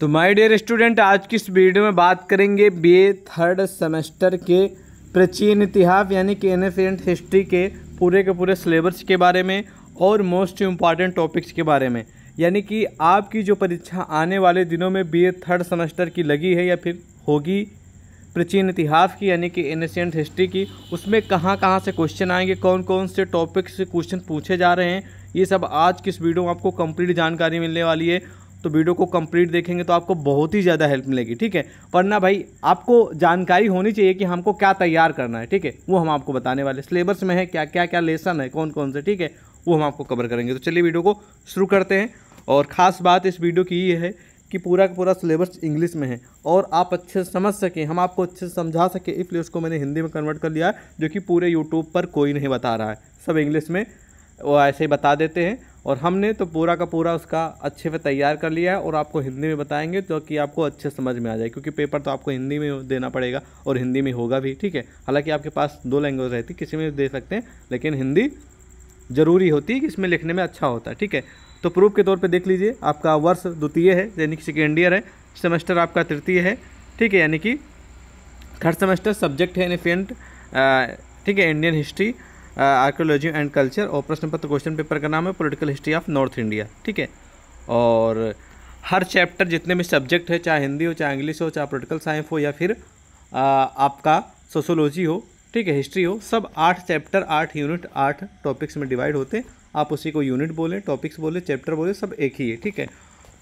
तो my dear student आज की इस वीडियो में बात करेंगे बीए थर्ड सेमेस्टर के प्राचीन इतिहास यानी कि एनफियंट हिस्ट्री के पूरे के पूरे सिलेबस के बारे में और मोस्ट इम्पॉर्टेंट टॉपिक्स के बारे में यानी कि आपकी जो परीक्षा आने वाले दिनों में बीए थर्ड सेमेस्टर की लगी है या फिर होगी प्राचीन इतिहास की यानी कि एनशियंट हिस्ट्री की उसमें कहाँ कहाँ से क्वेश्चन आएंगे कौन कौन से टॉपिक्स से क्वेश्चन पूछे जा रहे हैं ये सब आज की इस वीडियो में आपको कंप्लीट जानकारी मिलने वाली है तो वीडियो को कंप्लीट देखेंगे तो आपको बहुत ही ज़्यादा हेल्प मिलेगी ठीक है वरना भाई आपको जानकारी होनी चाहिए कि हमको क्या तैयार करना है ठीक है वो हम आपको बताने वाले सिलेबस में है क्या क्या क्या लेसन है कौन कौन से ठीक है वो हम आपको कवर करेंगे तो चलिए वीडियो को शुरू करते हैं और ख़ास बात इस वीडियो की ये है कि पूरा का पूरा सिलेबस इंग्लिश में है और आप अच्छे से समझ सकें हम आपको अच्छे से समझा सकें इसलिए उसको मैंने हिंदी में कन्वर्ट कर लिया जो कि पूरे यूट्यूब पर कोई नहीं बता रहा है सब इंग्लिश में वो ऐसे ही बता देते हैं और हमने तो पूरा का पूरा उसका अच्छे से तैयार कर लिया है और आपको हिंदी में बताएंगे तो कि आपको अच्छे समझ में आ जाए क्योंकि पेपर तो आपको हिंदी में देना पड़ेगा और हिंदी में होगा भी ठीक है हालांकि आपके पास दो लैंग्वेज रहती किसी में दे सकते हैं लेकिन हिंदी ज़रूरी होती है कि इसमें लिखने में अच्छा होता है ठीक है तो प्रूफ के तौर पर देख लीजिए आपका वर्ष द्वितीय है यानी कि सेकेंड ईयर है सेमेस्टर आपका तृतीय है ठीक है यानी कि थर्ड सेमेस्टर सब्जेक्ट है इनिफियंट ठीक है Indian history archaeology and culture और प्रश्न पत्र क्वेश्चन पेपर का नाम है political history of North India ठीक है और हर चैप्टर जितने भी सब्जेक्ट है चाहे हिंदी हो चाहे इंग्लिश हो चाहे पोलिटिकल साइंस हो या फिर आ, आपका सोशोलॉजी हो ठीक है हिस्ट्री हो सब आठ चैप्टर आठ यूनिट आठ टॉपिक्स में डिवाइड होते हैं आप उसी को यूनिट बोलें टॉपिक्स बोलें चैप्टर बोलें सब एक ही है ठीक है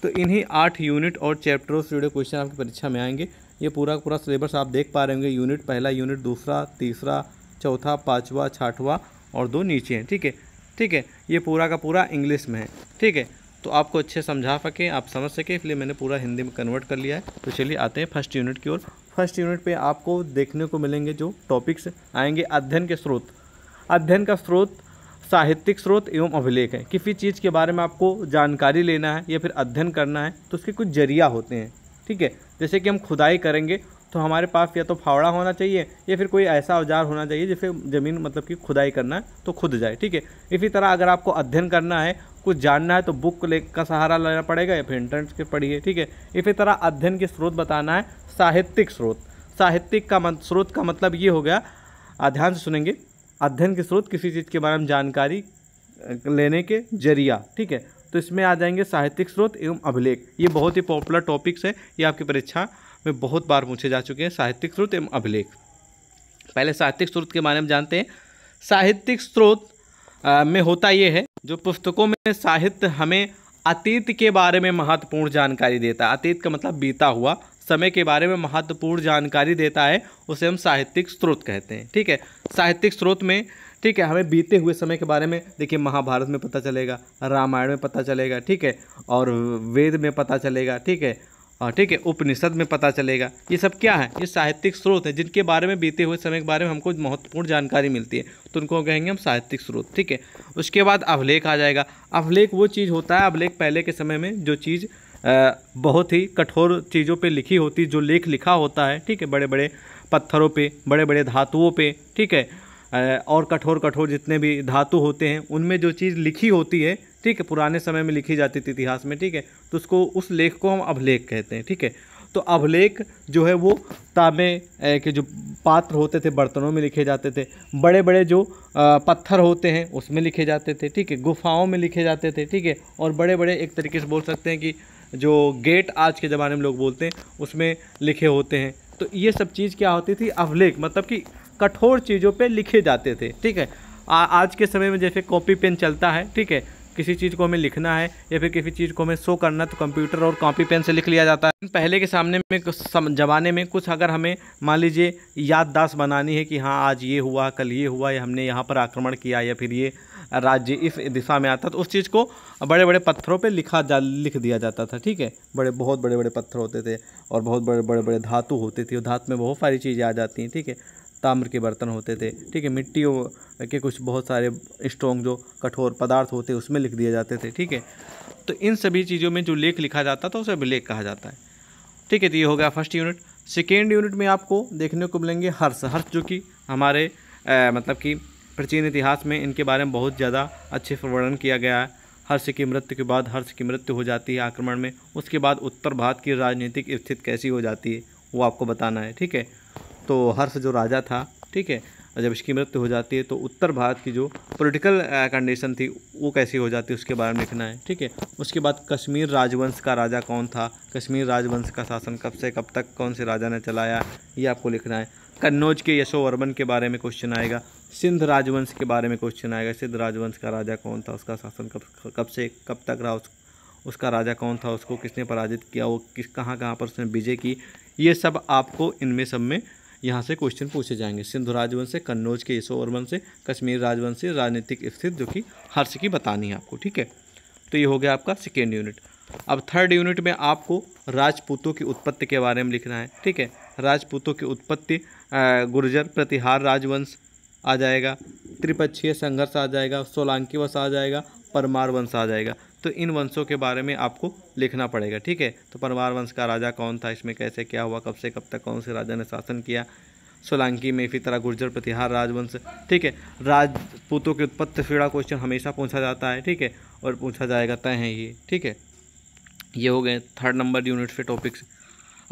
तो इन्हीं आठ यूनिट और चैप्टरों से जुड़े क्वेश्चन आपकी परीक्षा में आएंगे ये पूरा पूरा सिलेबस आप देख पा रहे होंगे यूनिट पहला यूनिट दूसरा तीसरा चौथा पाँचवा छठवा और दो नीचे हैं ठीक है ठीक है ये पूरा का पूरा इंग्लिश में है ठीक है तो आपको अच्छे समझा सके आप समझ सके इसलिए मैंने पूरा हिंदी में कन्वर्ट कर लिया है तो चलिए आते हैं फर्स्ट यूनिट की ओर फर्स्ट यूनिट पे आपको देखने को मिलेंगे जो टॉपिक्स आएंगे अध्ययन के स्रोत अध्ययन का स्रोत साहित्यिक स्रोत एवं अभिलेख है किसी चीज़ के बारे में आपको जानकारी लेना है या फिर अध्ययन करना है तो उसके कुछ जरिया होते हैं ठीक है जैसे कि हम खुदाई करेंगे तो हमारे पास या तो फावड़ा होना चाहिए या फिर कोई ऐसा औजार होना चाहिए जिससे ज़मीन मतलब कि खुदाई करना है तो खुद जाए ठीक है इसी तरह अगर आपको अध्ययन करना है कुछ जानना है तो बुक ले का सहारा लेना पड़ेगा या फिर इंटरनेट के पढ़िए ठीक है इसी तरह अध्ययन के स्रोत बताना है साहित्यिक स्रोत साहित्यिक का मत, स्रोत का मतलब ये हो गया ध्यान से सुनेंगे अध्ययन के स्रोत किसी चीज़ के बारे में जानकारी लेने के जरिया ठीक है तो इसमें आ जाएंगे साहित्यिक स्रोत एवं अभिलेख ये बहुत ही पॉपुलर टॉपिक्स है ये आपकी परीक्षा में बहुत बार पूछे जा चुके हैं साहित्यिक स्रोत एवं अभिलेख पहले साहित्यिक स्रोत के बारे में जानते हैं साहित्यिक स्रोत में होता ये है जो पुस्तकों में साहित्य हमें अतीत के बारे में महत्वपूर्ण जानकारी देता है अतीत का मतलब बीता हुआ समय के बारे में महत्वपूर्ण जानकारी देता है उसे हम साहित्यिक स्रोत कहते हैं ठीक है साहित्यिक स्रोत में ठीक है हमें बीते हुए समय के बारे में देखिए महाभारत में पता चलेगा रामायण में पता चलेगा ठीक है और वेद में पता चलेगा ठीक है हाँ, ठीक है उपनिषद में पता चलेगा ये सब क्या है ये साहित्यिक स्रोत है जिनके बारे में बीते हुए समय के बारे में हमको महत्वपूर्ण जानकारी मिलती है तो उनको कहेंगे हम साहित्यिक स्रोत ठीक है उसके बाद अभिलेख आ जाएगा अभिलेख वो चीज़ होता है अभिलेख पहले के समय में जो चीज़ बहुत ही कठोर चीज़ों पर लिखी होती जो लेख लिखा होता है ठीक है बड़े बड़े पत्थरों पर बड़े बड़े धातुओं पर ठीक है और कठोर कठोर जितने भी धातु होते हैं उनमें जो चीज़ लिखी होती है ठीक है पुराने समय में लिखी जाती थी इतिहास में ठीक है तो उसको उस लेख को हम अभिलेख कहते हैं ठीक है तो अभिलेख जो है वो तांबे के जो पात्र होते थे बर्तनों में लिखे जाते थे बड़े बड़े जो पत्थर होते हैं उसमें लिखे जाते थे ठीक है गुफाओं में लिखे जाते थे ठीक है और बड़े बड़े एक तरीके से बोल सकते हैं कि जो गेट आज के ज़माने में लोग बोलते हैं उसमें लिखे होते हैं तो ये सब चीज़ क्या होती थी अभिलेख मतलब कि कठोर चीज़ों पे लिखे जाते थे ठीक है आ, आज के समय में जैसे कॉपी पेन चलता है ठीक है किसी चीज़ को हमें लिखना है या फिर किसी चीज़ को हमें शो करना तो कंप्यूटर और कॉपी पेन से लिख लिया जाता है पहले के सामने में ज़माने में कुछ अगर हमें मान लीजिए याददाश्त बनानी है कि हाँ आज ये हुआ कल ये हुआ या हमने यहाँ पर आक्रमण किया या फिर ये राज्य इस दिशा में आता तो उस चीज़ को बड़े बड़े पत्थरों पर लिखा जा लिख दिया जाता था ठीक है बड़े बहुत बड़े बड़े पत्थर होते थे और बहुत बड़े बड़े बड़े धातु होते थे और धातु में बहुत सारी चीज़ें आ जाती हैं ठीक है ताम्र के बर्तन होते थे ठीक है मिट्टी के कुछ बहुत सारे स्ट्रॉन्ग जो कठोर पदार्थ होते उसमें लिख दिए जाते थे ठीक है तो इन सभी चीज़ों में जो लेख लिखा जाता था उसे अभिलेख कहा जाता है ठीक है तो ये हो गया फर्स्ट यूनिट सेकेंड यूनिट में आपको देखने को मिलेंगे हर्ष हर्ष जो कि हमारे आ, मतलब कि प्राचीन इतिहास में इनके बारे में बहुत ज़्यादा अच्छे वर्णन किया गया है हर्ष की मृत्यु के बाद हर्ष की मृत्यु हो जाती है आक्रमण में उसके बाद उत्तर भारत की राजनीतिक स्थिति कैसी हो जाती है वो आपको बताना है ठीक है तो हर्ष जो राजा था ठीक है जब इसकी मृत्यु हो जाती है तो उत्तर भारत की जो पॉलिटिकल कंडीशन थी वो कैसी हो जाती है उसके बारे में लिखना है ठीक है उसके बाद कश्मीर राजवंश का राजा कौन था कश्मीर राजवंश का शासन कब से कब तक कौन से राजा ने चलाया ये आपको लिखना है कन्नौज के यशोवर्मन के बारे में क्वेश्चन आएगा सिंध राजवंश के बारे में क्वेश्चन आएगा सिंध राजवंश का राजा कौन था उसका शासन कब कब से कब तक रहा उस, उसका राजा कौन था उसको किसने पराजित किया वो किस कहाँ कहाँ पर उसने विजय की ये सब आपको इनमें सब में यहाँ से क्वेश्चन पूछे जाएंगे सिंधु राजवंश से कन्नौज के वंश से कश्मीर राजवंश से राजनीतिक स्थिति जो कि हर्ष की बतानी है आपको ठीक है तो ये हो गया आपका सेकेंड यूनिट अब थर्ड यूनिट में आपको राजपूतों की उत्पत्ति के बारे में लिखना है ठीक है राजपूतों की उत्पत्ति गुर्जर प्रतिहार राजवंश आ जाएगा त्रिपक्षीय संघर्ष आ जाएगा सोलांकी वंश आ जाएगा परमार वंश आ जाएगा तो इन वंशों के बारे में आपको लिखना पड़ेगा ठीक है तो परमार वंश का राजा कौन था इसमें कैसे क्या हुआ कब से कब तक कौन से राजा ने शासन किया सोलांकी में इसी तरह गुर्जर प्रतिहार राजवंश ठीक है राजपूतों की उत्पत्ति से क्वेश्चन हमेशा पूछा जाता है ठीक है और पूछा जाएगा तय है ये ठीक है ये हो गए थर्ड नंबर यूनिट से टॉपिक्स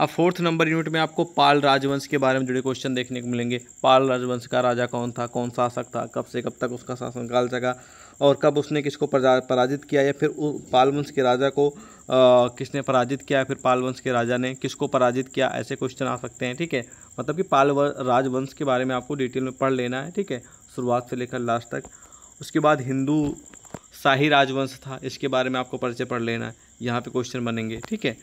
अब फोर्थ नंबर यूनिट में आपको पाल राजवंश के बारे में जुड़े क्वेश्चन देखने को मिलेंगे पाल राजवंश का राजा कौन था कौन शासक था कब से कब तक उसका शासनकाल चला और कब उसने किसको पराजित किया या फिर पालवंश के राजा को आ, किसने पराजित किया या फिर पालवंश के राजा ने किसको पराजित किया ऐसे क्वेश्चन आ सकते हैं ठीक है मतलब कि पाल राजवंश के बारे में आपको डिटेल में पढ़ लेना है ठीक है शुरुआत से लेकर लास्ट तक उसके बाद हिंदू शाही राजवंश था इसके बारे में आपको परिचय पढ़ लेना है यहाँ पे क्वेश्चन बनेंगे ठीक है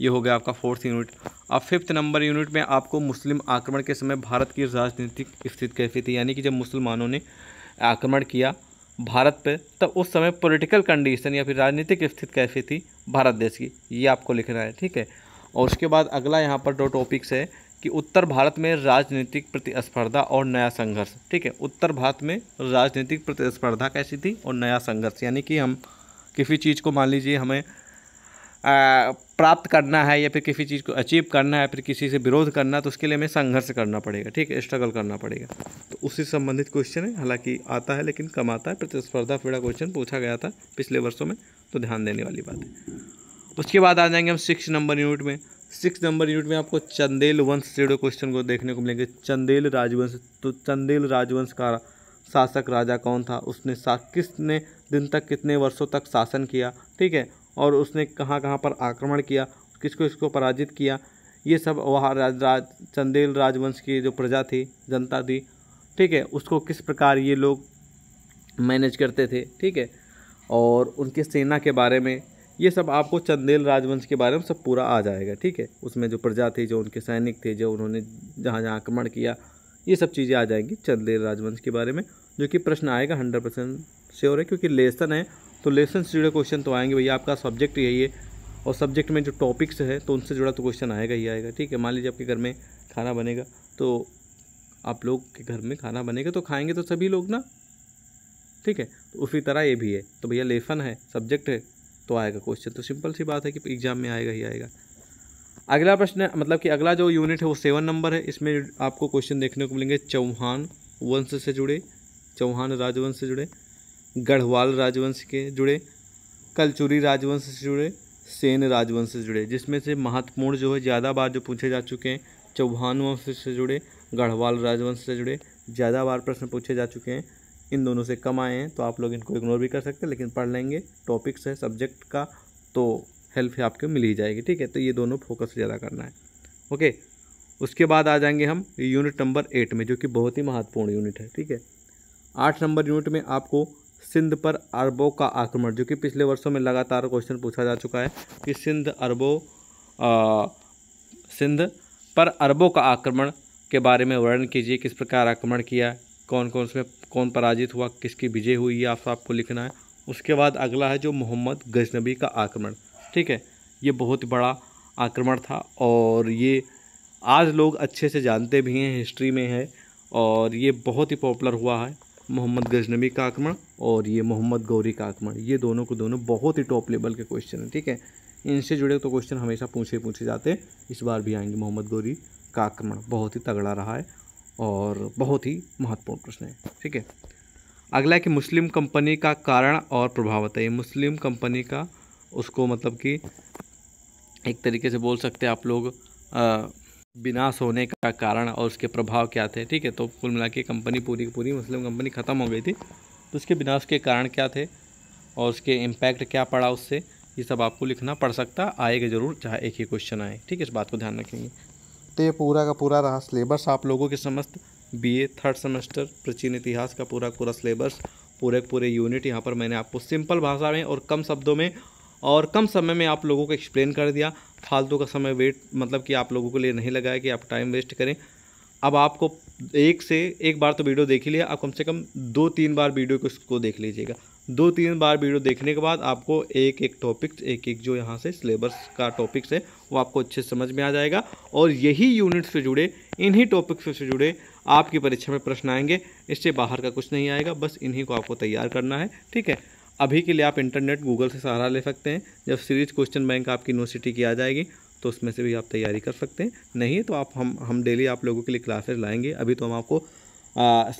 ये हो गया आपका फोर्थ यूनिट अब फिफ्थ नंबर यूनिट में आपको मुस्लिम आक्रमण के समय भारत की राजनीतिक स्थिति कैसी थी यानी कि जब मुसलमानों ने आक्रमण किया भारत पे तब तो उस समय पॉलिटिकल कंडीशन या फिर राजनीतिक स्थिति कैसी थी भारत देश की ये आपको लिखना है ठीक है और उसके बाद अगला यहाँ पर दो टॉपिक्स है कि उत्तर भारत में राजनीतिक प्रतिस्पर्धा और नया संघर्ष ठीक है उत्तर भारत में राजनीतिक प्रतिस्पर्धा कैसी थी और नया संघर्ष यानी कि हम किसी चीज़ को मान लीजिए हमें आ, प्राप्त करना है या फिर किसी चीज़ को अचीव करना है फिर किसी से विरोध करना है तो उसके लिए हमें संघर्ष करना पड़ेगा ठीक है स्ट्रगल करना पड़ेगा तो उससे संबंधित क्वेश्चन है हालांकि आता है लेकिन कम आता है प्रतिस्पर्धा पीड़ा क्वेश्चन पूछा गया था पिछले वर्षों में तो ध्यान देने वाली बात है उसके बाद आ जाएंगे हम सिक्स नंबर यूनिट में सिक्स नंबर यूनिट में आपको चंदेल वंश से क्वेश्चन को देखने को मिलेंगे चंदेल राजवंश तो चंदेल राजवंश का शासक राजा कौन था उसने किसने दिन तक कितने वर्षों तक शासन किया ठीक है और उसने कहाँ कहाँ पर आक्रमण किया किसको इसको पराजित किया ये सब वहाँ राज, राज चंदेल राजवंश की जो प्रजा थी जनता थी ठीक है उसको किस प्रकार ये लोग मैनेज करते थे ठीक है और उनके सेना के बारे में ये सब आपको चंदेल राजवंश के बारे में सब पूरा आ जाएगा ठीक है उसमें जो प्रजा थी जो उनके सैनिक थे जो उन्होंने जहाँ जहाँ आक्रमण किया ये सब चीज़ें आ जाएंगी चंदेल राजवंश के बारे में जो कि प्रश्न आएगा हंड्रेड परसेंट श्योर है क्योंकि लेसन है तो लेसन से जुड़े क्वेश्चन तो आएंगे भैया आपका सब्जेक्ट यही है और सब्जेक्ट में जो टॉपिक्स है तो उनसे जुड़ा तो क्वेश्चन आएगा ही आएगा ठीक है मान लीजिए आपके घर में खाना बनेगा तो आप लोग के घर में खाना बनेगा तो खाएंगे तो सभी लोग ना ठीक है तो उसी तरह ये भी है तो भैया लेसन है सब्जेक्ट है तो आएगा क्वेश्चन तो सिंपल सी बात है कि एग्जाम में आएगा ही आएगा अगला प्रश्न मतलब कि अगला जो यूनिट है वो सेवन नंबर है इसमें आपको क्वेश्चन देखने को मिलेंगे चौहान वंश से जुड़े चौहान राजवंश से जुड़े गढ़वाल राजवंश के जुड़े कलचुरी राजवंश से जुड़े सेन राजवंश से जुड़े जिसमें से महत्वपूर्ण जो है ज़्यादा बार जो पूछे जा चुके हैं चौहान वंश से जुड़े गढ़वाल राजवंश से जुड़े ज़्यादा बार प्रश्न पूछे जा चुके हैं इन दोनों से कम आए हैं तो आप लोग इनको इग्नोर भी कर सकते हैं लेकिन पढ़ लेंगे टॉपिक्स है सब्जेक्ट का तो हेल्प आपको मिल ही जाएगी ठीक है तो ये दोनों फोकस ज़्यादा करना है ओके उसके बाद आ जाएंगे हम यूनिट नंबर एट में जो कि बहुत ही महत्वपूर्ण यूनिट है ठीक है आठ नंबर यूनिट में आपको सिंध पर अरबों का आक्रमण जो कि पिछले वर्षों में लगातार क्वेश्चन पूछा जा चुका है कि सिंध अरबों सिंध पर अरबों का आक्रमण के बारे में वर्णन कीजिए किस प्रकार आक्रमण किया कौन कौन उसमें कौन पराजित हुआ किसकी विजय हुई ये आप आपको लिखना है उसके बाद अगला है जो मोहम्मद गजनबी का आक्रमण ठीक है ये बहुत बड़ा आक्रमण था और ये आज लोग अच्छे से जानते भी हैं हिस्ट्री में है और ये बहुत ही पॉपुलर हुआ है मोहम्मद गजनबी का आक्रमण और ये मोहम्मद गौरी का आक्रमण ये दोनों को दोनों बहुत ही टॉप लेवल के क्वेश्चन हैं ठीक है इनसे जुड़े तो क्वेश्चन हमेशा पूछे पूछे जाते इस बार भी आएंगे मोहम्मद गौरी का आक्रमण बहुत ही तगड़ा रहा है और बहुत ही महत्वपूर्ण प्रश्न है ठीक है अगला है कि मुस्लिम कंपनी का कारण और प्रभाव है मुस्लिम कंपनी का उसको मतलब कि एक तरीके से बोल सकते हैं आप लोग विनाश होने का कारण और उसके प्रभाव क्या थे ठीक है तो कुल मिला के कंपनी पूरी की पूरी मुस्लिम कंपनी ख़त्म हो गई थी तो उसके विनाश के कारण क्या थे और उसके इम्पैक्ट क्या पड़ा उससे ये सब आपको लिखना पड़ सकता आएगा ज़रूर चाहे एक ही क्वेश्चन आए ठीक है इस बात को ध्यान रखेंगे तो ये पूरा का पूरा रहा सिलेबस आप लोगों के समस्त ए थर्ड सेमेस्टर प्राचीन इतिहास का पूरा पूरा सिलेबस पूरे पूरे यूनिट यहाँ पर मैंने आपको सिंपल भाषा में और कम शब्दों में और कम समय में आप लोगों को एक्सप्लेन कर दिया फालतू का समय वेट मतलब कि आप लोगों के लिए नहीं लगाया कि आप टाइम वेस्ट करें अब आपको एक से एक बार तो वीडियो देख ही लिया आप कम से कम दो तीन बार वीडियो को देख लीजिएगा दो तीन बार वीडियो देखने के बाद आपको एक एक टॉपिक्स एक एक जो यहाँ से सिलेबस का टॉपिक्स है वो आपको अच्छे समझ में आ जाएगा और यही यूनिट से जुड़े इन्हीं टॉपिक्स से जुड़े आपकी परीक्षा में प्रश्न आएंगे इससे बाहर का कुछ नहीं आएगा बस इन्हीं को आपको तैयार करना है ठीक है अभी के लिए आप इंटरनेट गूगल से सहारा ले सकते हैं जब सीरीज क्वेश्चन बैंक आपकी यूनिवर्सिटी की आ जाएगी तो उसमें से भी आप तैयारी कर सकते हैं नहीं तो आप हम हम डेली आप लोगों के लिए क्लासेस लाएंगे अभी तो हम आपको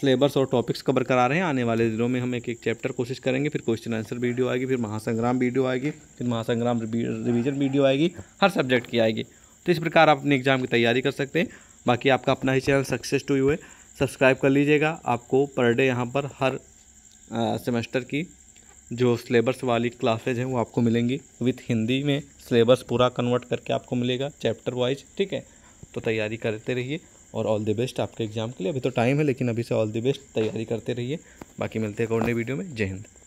सिलेबस और टॉपिक्स कवर करा रहे हैं आने वाले दिनों में हम एक एक चैप्टर कोशिश करेंगे फिर क्वेश्चन आंसर वीडियो आएगी फिर महासंग्राम वीडियो आएगी फिर महासंग्राम रिवीजन वीडियो आएगी हर सब्जेक्ट की आएगी तो इस प्रकार आप अपने एग्जाम की तैयारी कर सकते हैं बाकी आपका अपना ही चैनल सक्सेस टू यू है सब्सक्राइब कर लीजिएगा आपको पर डे यहाँ पर हर सेमेस्टर की जो सिलेबस वाली क्लासेज हैं वो आपको मिलेंगी विथ हिंदी में सिलेबस पूरा कन्वर्ट करके आपको मिलेगा चैप्टर वाइज ठीक है तो तैयारी करते रहिए और ऑल द बेस्ट आपके एग्ज़ाम के लिए अभी तो टाइम है लेकिन अभी से ऑल द बेस्ट तैयारी करते रहिए बाकी मिलते हैं और वीडियो में जय हिंद